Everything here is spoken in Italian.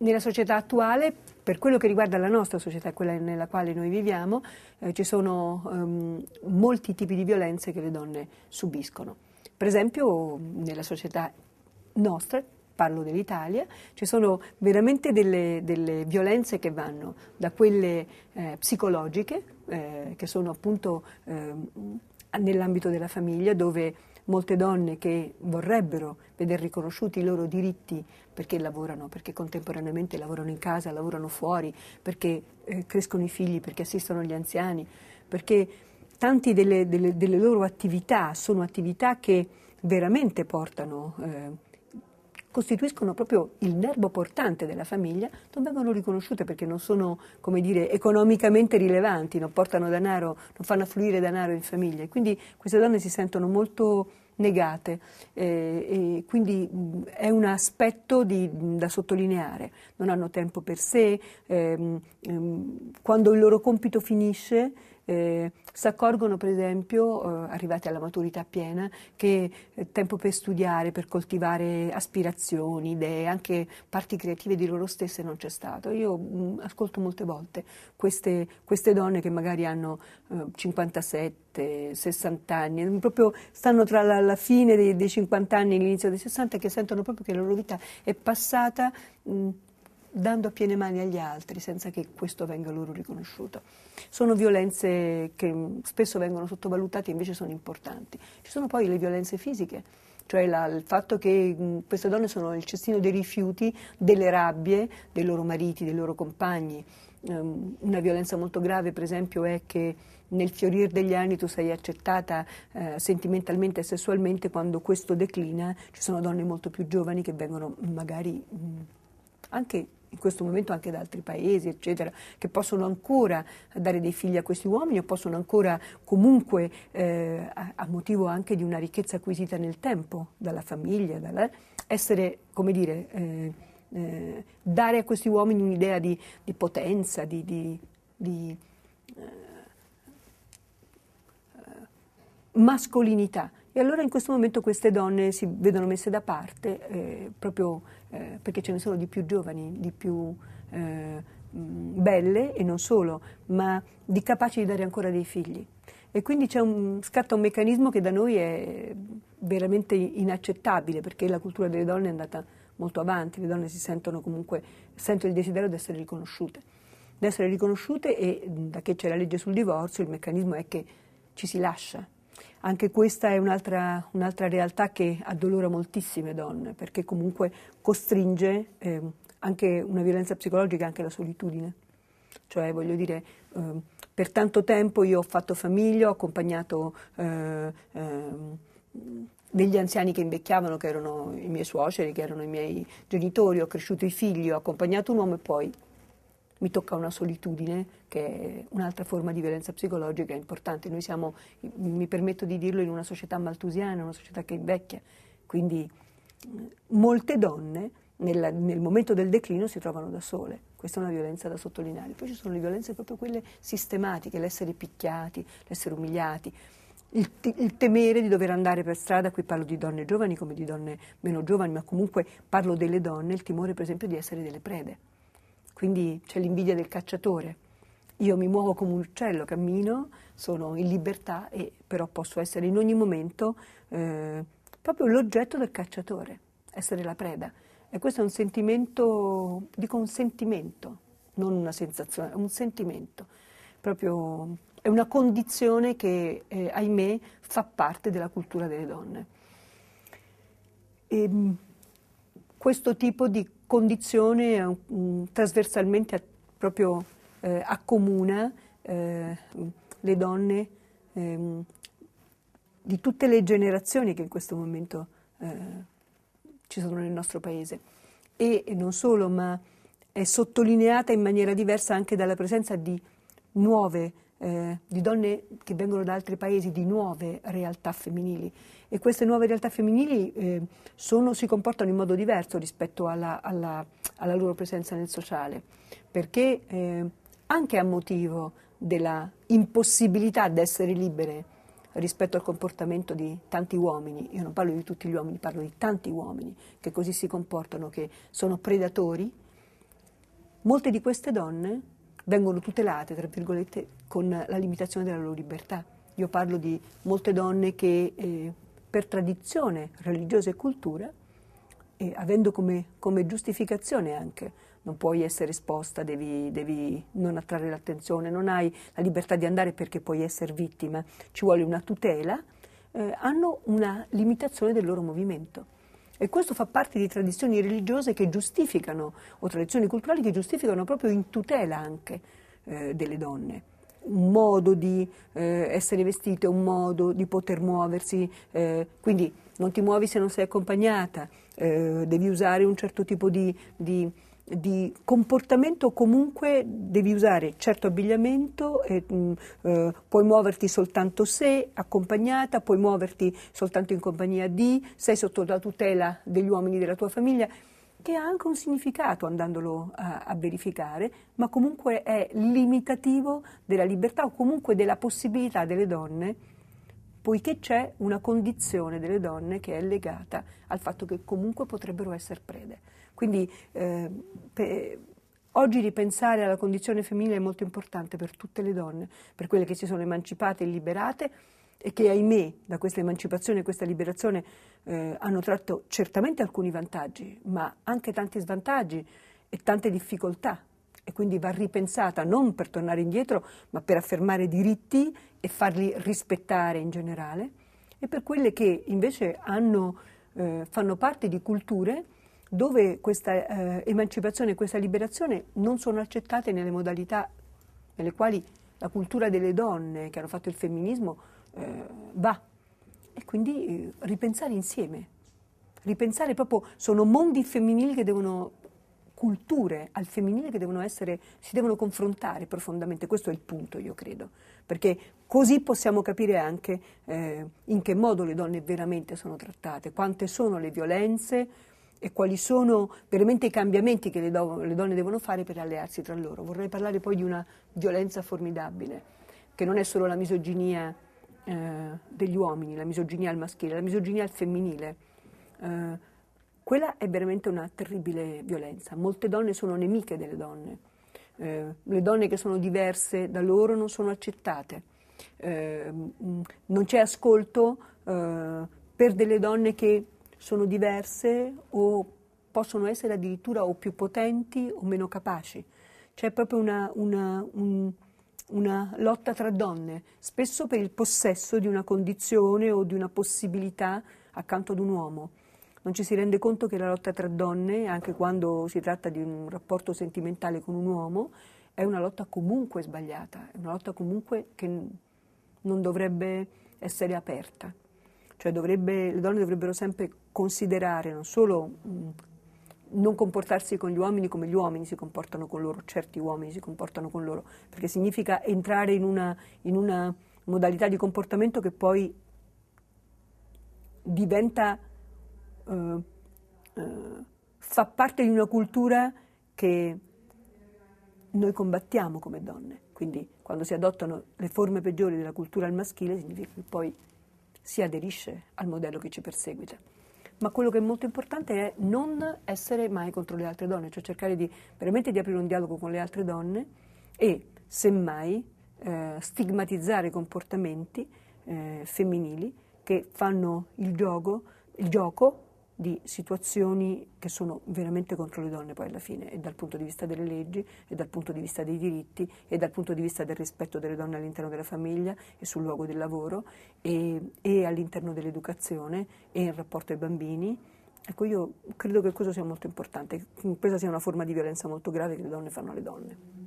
nella società attuale, per quello che riguarda la nostra società, quella nella quale noi viviamo, eh, ci sono ehm, molti tipi di violenze che le donne subiscono. Per esempio nella società nostra, parlo dell'Italia, ci sono veramente delle, delle violenze che vanno da quelle eh, psicologiche, eh, che sono appunto ehm, nell'ambito della famiglia, dove molte donne che vorrebbero vedere riconosciuti i loro diritti perché lavorano, perché contemporaneamente lavorano in casa, lavorano fuori, perché eh, crescono i figli, perché assistono gli anziani, perché tante delle, delle, delle, loro attività sono attività che veramente portano... Eh, costituiscono proprio il nervo portante della famiglia, non vengono riconosciute perché non sono, come dire, economicamente rilevanti, non portano denaro, non fanno affluire denaro in famiglia. Quindi queste donne si sentono molto negate eh, quindi mh, è un aspetto di, mh, da sottolineare, non hanno tempo per sé, ehm, ehm, quando il loro compito finisce eh, si accorgono per esempio, eh, arrivati alla maturità piena, che eh, tempo per studiare, per coltivare aspirazioni, idee, anche parti creative di loro stesse non c'è stato. Io mh, mm, ascolto molte volte queste, queste, donne che magari hanno eh, 57, 60 anni, mm, proprio stanno tra la, la fine dei, dei, 50 anni e l'inizio dei 60 che sentono proprio che la loro vita è passata mh, mm, dando a piene mani agli altri senza che questo venga loro riconosciuto. Sono violenze che mm, spesso vengono sottovalutate e invece sono importanti. Ci sono poi le violenze fisiche, cioè la, il fatto che mh, mm, queste donne sono il cestino dei rifiuti, delle rabbie dei loro mariti, dei loro compagni. Um, una violenza molto grave, per esempio, è che nel fiorire degli anni tu sei accettata eh, sentimentalmente e sessualmente, quando questo declina ci sono donne molto più giovani che vengono magari mh, mm, anche questo momento anche da altri paesi, eccetera, che possono ancora dare dei figli a questi uomini o possono ancora comunque, eh, a, a, motivo anche di una ricchezza acquisita nel tempo, dalla famiglia, dalla, essere, come dire, eh, eh, dare a questi uomini un'idea di, di potenza, di, di, di eh, mascolinità. E allora in questo momento queste donne si vedono messe da parte eh, proprio eh, perché ce ne sono di più giovani, di più eh, belle e non solo, ma di capaci di dare ancora dei figli. E quindi un, scatta un meccanismo che da noi è veramente inaccettabile, perché la cultura delle donne è andata molto avanti, le donne si sentono comunque, sentono il desiderio di essere riconosciute. Di essere riconosciute e da che c'è la legge sul divorzio il meccanismo è che ci si lascia, anche questa è un'altra, un'altra, realtà che addolora moltissime donne, perché comunque costringe eh, anche una violenza psicologica, anche la solitudine. Cioè, voglio dire, eh, per tanto tempo io ho fatto famiglia, ho accompagnato eh, ehm, degli anziani che invecchiavano, che erano i miei suoceri, che erano i miei genitori, ho cresciuto i figli, ho accompagnato un uomo e poi mi tocca una solitudine che è un'altra forma di violenza psicologica importante. Noi siamo, mi permetto di dirlo, in una società maltusiana, una società che invecchia, quindi mm, molte donne nel, nel momento del declino si trovano da sole. Questa è una violenza da sottolineare. Poi ci sono le violenze proprio quelle sistematiche, l'essere picchiati, l'essere umiliati. Il, t- il, temere di dover andare per strada, qui parlo di donne giovani come di donne meno giovani, ma comunque parlo delle donne, il timore per esempio di essere delle prede. Quindi c'è l'invidia del cacciatore, io mi muovo come un uccello, cammino, sono in libertà e però posso essere in ogni momento eh, proprio l'oggetto del cacciatore, essere la preda. E questo è un sentimento, dico un sentimento, non una sensazione, è un sentimento, proprio è una condizione che, eh, ahimè, fa parte della cultura delle donne. E, ehm, questo tipo di condizione è um, trasversalmente proprio eh, accomuna eh, le donne ehm, di tutte le generazioni che in questo momento eh, ci sono nel nostro paese. E, e non solo, ma è sottolineata in maniera diversa anche dalla presenza di nuove, eh, di donne che vengono da altri paesi, di nuove realtà femminili. E queste nuove realtà femminili eh, sono, si comportano in modo diverso rispetto alla, alla, alla loro presenza nel sociale, perché eh, anche a motivo della impossibilità di essere libere rispetto al comportamento di tanti uomini, io non parlo di tutti gli uomini, parlo di tanti uomini che così si comportano, che sono predatori, molte di queste donne vengono tutelate, tra virgolette, con la limitazione della loro libertà. Io parlo di molte donne che eh, per tradizione religiosa e cultura, eh, avendo come, come giustificazione anche non puoi essere esposta, devi, devi non attrarre l'attenzione, non hai la libertà di andare perché puoi essere vittima, ci vuole una tutela, eh, hanno una limitazione del loro movimento. E questo fa parte di tradizioni religiose che giustificano, o tradizioni culturali che giustificano proprio in tutela anche eh, delle donne. Un modo di eh, essere vestite, un modo di poter muoversi, eh, quindi non ti muovi se non sei accompagnata, eh, devi usare un certo tipo di, di di comportamento comunque devi usare certo abbigliamento, e, mh, mm, eh, puoi muoverti soltanto se accompagnata, puoi muoverti soltanto in compagnia di, sei sotto la tutela degli uomini della tua famiglia che ha anche un significato andandolo a, a, verificare, ma comunque è limitativo della libertà o comunque della possibilità delle donne poiché c'è una condizione delle donne che è legata al fatto che comunque potrebbero essere prede. Quindi eh, pe- oggi ripensare alla condizione femminile è molto importante per tutte le donne, per quelle che si sono emancipate e liberate e che ahimè da questa emancipazione e questa liberazione eh, hanno tratto certamente alcuni vantaggi, ma anche tanti svantaggi e tante difficoltà e quindi va ripensata non per tornare indietro, ma per affermare diritti e farli rispettare in generale, e per quelle che invece hanno, eh, fanno parte di culture dove questa eh, emancipazione e questa liberazione non sono accettate nelle modalità nelle quali la cultura delle donne che hanno fatto il femminismo eh, va. E quindi eh, ripensare insieme, ripensare proprio, sono mondi femminili che devono culture al femminile che devono essere, si devono confrontare profondamente, questo è il punto io credo, perché così possiamo capire anche eh, in che modo le donne veramente sono trattate, quante sono le violenze e quali sono veramente i cambiamenti che le, do- le donne devono fare per allearsi tra loro. Vorrei parlare poi di una violenza formidabile, che non è solo la misoginia eh, degli uomini, la misoginia al maschile, la misoginia al femminile. Eh, quella è veramente una terribile violenza. Molte donne sono nemiche delle donne. Eh, le donne che sono diverse da loro non sono accettate. Eh, mm, non c'è ascolto eh, per delle donne che sono diverse o possono essere addirittura o più potenti o meno capaci. C'è proprio una, una, un, una lotta tra donne, spesso per il possesso di una condizione o di una possibilità accanto ad un uomo non ci si rende conto che la lotta tra donne, anche quando si tratta di un rapporto sentimentale con un uomo, è una lotta comunque sbagliata, è una lotta comunque che non dovrebbe essere aperta. Cioè dovrebbe, le donne dovrebbero sempre considerare non solo non comportarsi con gli uomini come gli uomini si comportano con loro, certi uomini si comportano con loro, perché significa entrare in una, in una modalità di comportamento che poi diventa eh, eh, fa parte di una cultura che noi combattiamo come donne. Quindi quando si adottano le forme peggiori della cultura al maschile significa che poi si aderisce al modello che ci perseguita. Ma quello che è molto importante è non essere mai contro le altre donne, cioè cercare di, veramente di aprire un dialogo con le altre donne e semmai eh, stigmatizzare comportamenti eh, femminili che fanno il gioco, il gioco di situazioni che sono veramente contro le donne poi alla fine, e dal punto di vista delle leggi, e dal punto di vista dei diritti, e dal punto di vista del rispetto delle donne all'interno della famiglia e sul luogo del lavoro, e, e all'interno dell'educazione, e in rapporto ai bambini. Ecco, io credo che questo sia molto importante, che questa sia una forma di violenza molto grave che le donne fanno alle donne.